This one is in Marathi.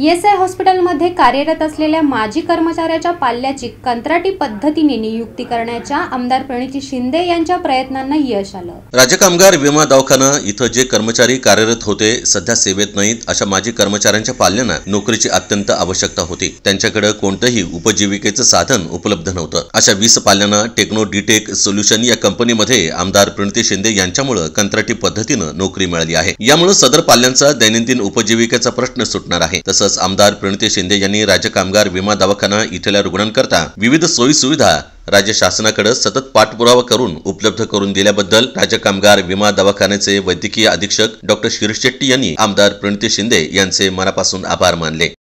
एस e हॉस्पिटलमध्ये कार्यरत असलेल्या माजी कर्मचाऱ्याच्या पाल्याची कंत्राटी पद्धतीने नियुक्ती करण्याच्या आमदार प्रणिती शिंदे यांच्या प्रयत्नांना यश आलं राज्य कामगार विमा दवाखाना इथं जे कर्मचारी कार्यरत होते सध्या सेवेत नाहीत अशा माजी कर्मचाऱ्यांच्या पाल्यांना नोकरीची अत्यंत आवश्यकता होती त्यांच्याकडे कोणतंही उपजीविकेचं साधन उपलब्ध नव्हतं अशा वीस पाल्यांना टेक्नो डीटेक सोल्युशन या कंपनीमध्ये आमदार प्रणिती शिंदे यांच्यामुळे कंत्राटी पद्धतीनं नोकरी मिळाली आहे यामुळे सदर पाल्यांचा दैनंदिन उपजीविकेचा प्रश्न सुटणार आहे तसंच आमदार प्रणिती शिंदे यांनी राज्य कामगार विमा दवाखाना इथल्या रुग्णांकरता विविध सोयी सुविधा राज्य शासनाकडे सतत पाठपुरावा करून उपलब्ध करून दिल्याबद्दल राज्य कामगार विमा दवाखान्याचे वैद्यकीय अधीक्षक डॉक्टर शिरीष शेट्टी यांनी आमदार प्रणिती शिंदे यांचे मनापासून आभार मानले